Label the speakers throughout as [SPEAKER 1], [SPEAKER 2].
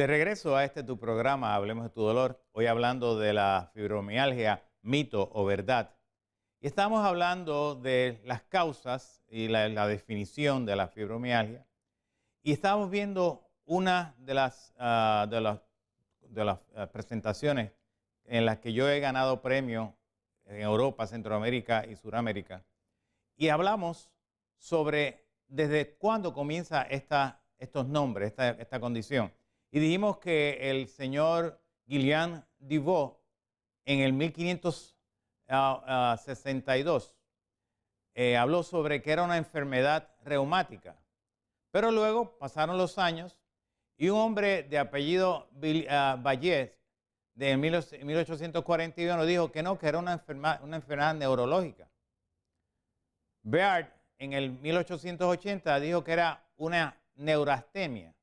[SPEAKER 1] De regreso a este tu programa, Hablemos de tu dolor, hoy hablando de la fibromialgia, mito o verdad. Y estamos hablando de las causas y la, definición de la fibromialgia. Y estamos viendo una de las, ah, ah, presentaciones en las que yo he ganado premio en Europa, Centroamérica y Suramérica. Y hablamos sobre desde cuándo comienza esta, estos nombres, esta condición. Y dijimos que el señor Guillain Divaux, en el 1562, ah, ah, eh, habló sobre que era una enfermedad reumática. Pero luego pasaron los años y un hombre de apellido ah, Vallés de 1841, dijo que no, que era una, una enfermedad neurológica. Beard, en el 1880, dijo que era una neurastemia.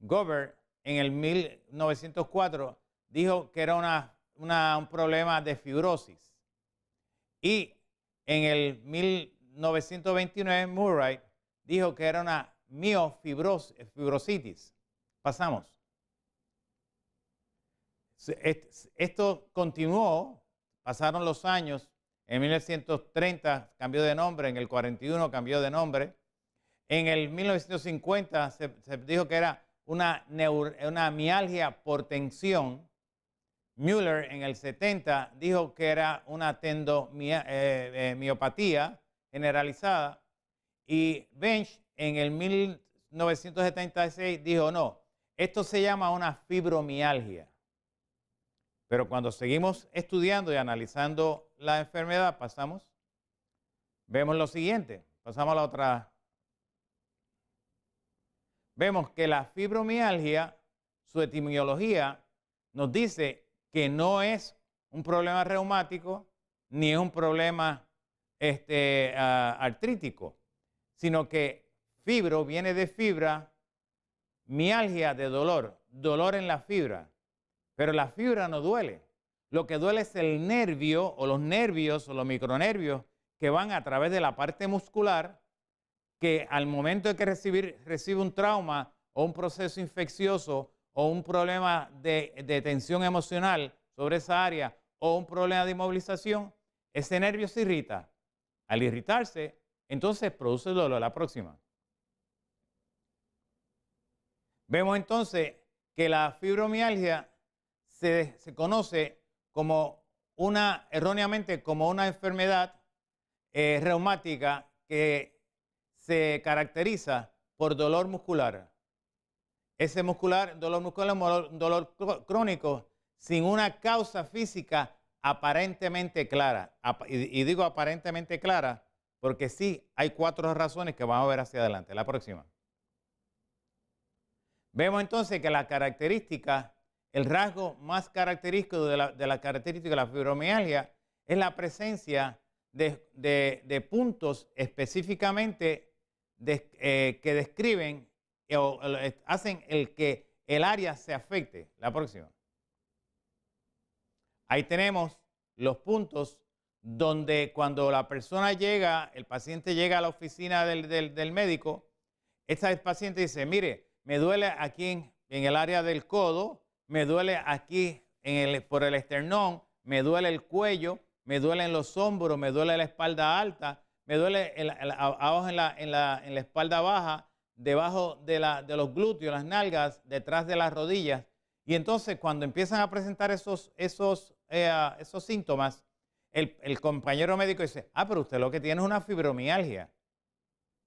[SPEAKER 1] Gobert en el 1904 dijo que era una, un problema de fibrosis. Y en el 1929 Murray dijo que era una miofibrositis. Pasamos. Esto continuó, pasaron los años, en 1930 cambió de nombre, en el 41 cambió de nombre, en el 1950 se dijo que era una, mialgia por tensión. Müller en el 70 dijo que era una eh, eh, miopatía generalizada y Bench en el 1976 dijo no, esto se llama una fibromialgia. Pero cuando seguimos estudiando y analizando la enfermedad, pasamos, vemos lo siguiente, pasamos a la otra vemos que la fibromialgia, su etimología, nos dice que no es un problema reumático ni es un problema este, ah, artrítico, sino que fibro viene de fibra, mialgia de dolor, dolor en la fibra. Pero la fibra no duele. Lo que duele es el nervio o los nervios o los micronervios que van a través de la parte muscular que al momento de que recibir, recibe un trauma o un proceso infeccioso o un problema de, tensión emocional sobre esa área o un problema de inmovilización, ese nervio se irrita. Al irritarse, entonces produce el dolor. La próxima. Vemos entonces que la fibromialgia se, conoce como una, erróneamente, como una enfermedad eh, reumática que se caracteriza por dolor muscular. Ese muscular, dolor muscular, dolor crónico sin una causa física aparentemente clara. Y digo aparentemente clara porque sí hay cuatro razones que vamos a ver hacia adelante. La próxima. Vemos entonces que la característica, el rasgo más característico de la, de característica de la fibromialgia es la presencia de, de puntos específicamente eh, que describen eh, o, eh, hacen el que el área se afecte. La próxima. Ahí tenemos los puntos donde cuando la persona llega, el paciente llega a la oficina del, del, del médico, esta paciente dice, mire, me duele aquí en, el área del codo, me duele aquí en el, por el esternón, me duele el cuello, me duelen los hombros, me duele la espalda alta, me duele abajo en la, en, la, espalda baja, debajo de, de los glúteos, las nalgas, detrás de las rodillas. Y entonces cuando empiezan a presentar esos, esos, eh, esos síntomas, el, el, compañero médico dice, ah, pero usted lo que tiene es una fibromialgia.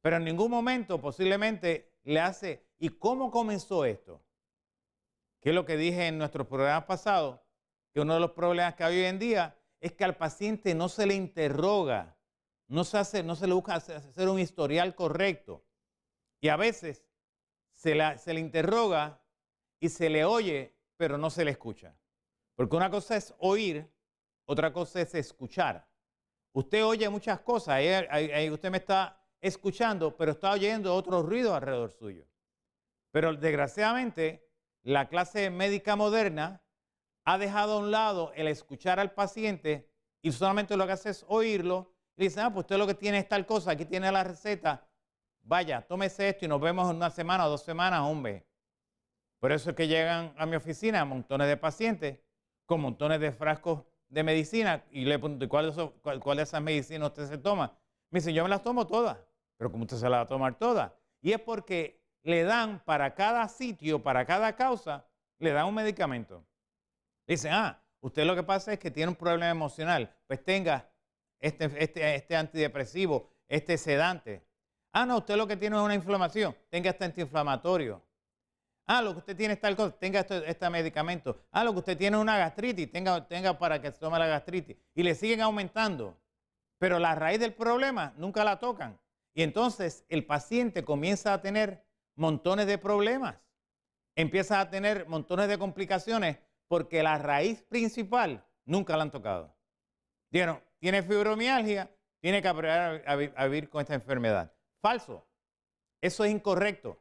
[SPEAKER 1] Pero en ningún momento posiblemente le hace, ¿y cómo comenzó esto? Que es lo que dije en nuestros programas pasados, que uno de los problemas que hay hoy en día es que al paciente no se le interroga no se, hace, no se le busca hacer un historial correcto. Y a veces se, se le interroga y se le oye, pero no se le escucha. Porque una cosa es oír, otra cosa es escuchar. Usted oye muchas cosas, usted me está escuchando, pero está oyendo otro ruido alrededor suyo. Pero desgraciadamente, la clase médica moderna ha dejado a un lado el escuchar al paciente y solamente lo que hace es oírlo dicen, ah, pues usted lo que tiene es tal cosa, aquí tiene la receta. Vaya, tómese esto y nos vemos en una semana o dos semanas, hombre. Por eso es que llegan a mi oficina montones de pacientes con montones de frascos de medicina y le pregunto, ¿cuál, cuál, cuál de esas medicinas usted se toma? Me dicen, yo me las tomo todas, pero ¿cómo usted se las va a tomar todas? Y es porque le dan para cada sitio, para cada causa, le dan un medicamento. Dicen, ah, usted lo que pasa es que tiene un problema emocional, pues tenga este, este, este, antidepresivo, este sedante. Ah, no, usted lo que tiene es una inflamación, tenga este antiinflamatorio. Ah, lo que usted tiene es tal cosa, tenga este, este, medicamento. Ah, lo que usted tiene es una gastritis, tenga, tenga para que tome la gastritis. Y le siguen aumentando. Pero la raíz del problema nunca la tocan. Y entonces el paciente comienza a tener montones de problemas. Empieza a tener montones de complicaciones porque la raíz principal nunca la han tocado. Dijeron, tiene fibromialgia, tiene que aprender a, vivir con esta enfermedad. Falso. Eso es incorrecto.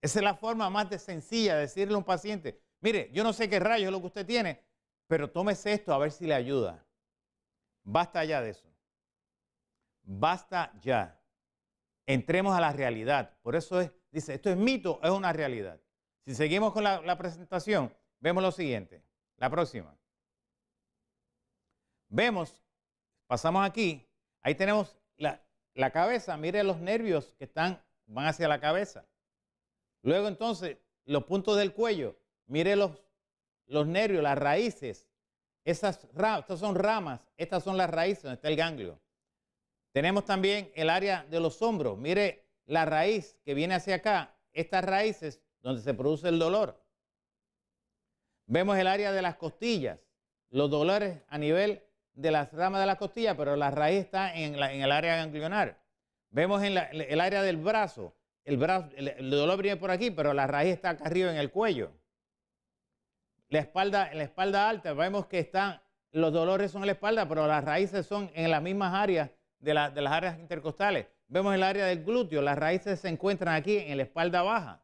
[SPEAKER 1] Esa es la forma más sencilla de decirle a un paciente, mire, yo no sé qué rayos es lo que usted tiene, pero tómese esto a ver si le ayuda. Basta ya de eso. Basta ya. Entremos a la realidad. Por eso es, dice, esto es mito, es una realidad. Si seguimos con la presentación, vemos lo siguiente. La próxima. Vemos, pasamos aquí, ahí tenemos la, cabeza, mire los nervios que están, van hacia la cabeza. Luego entonces, los puntos del cuello, mire los, los nervios, las raíces. Esas, estas son ramas, estas son las raíces donde está el ganglio. Tenemos también el área de los hombros. Mire la raíz que viene hacia acá, estas raíces donde se produce el dolor. Vemos el área de las costillas, los dolores a nivel de las ramas de la costilla, pero la raíz está en, en el área ganglionar. Vemos en el área del brazo. El, brazo, el, dolor viene por aquí, pero la raíz está acá arriba en el cuello. La espalda, la espalda alta, vemos que están, los dolores son en la espalda, pero las raíces son en las mismas áreas de, de las áreas intercostales. Vemos el área del glúteo, las raíces se encuentran aquí en la espalda baja.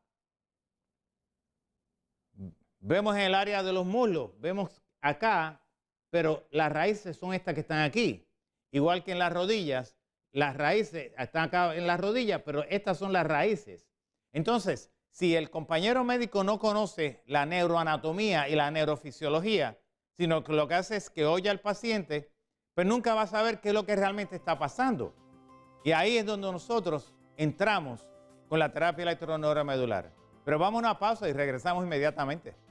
[SPEAKER 1] Vemos en el área de los muslos, vemos acá pero las raíces son estas que están aquí. Igual que en las rodillas, las raíces están acá en las rodillas, pero estas son las raíces. Entonces, si el compañero médico no conoce la neuroanatomía y la neurofisiología, sino que lo que hace es que oye al paciente, pues nunca va a saber qué es lo que realmente está pasando. Y ahí es donde nosotros entramos con la terapia electro-neuro-medular. Pero vamos a una pausa y regresamos inmediatamente.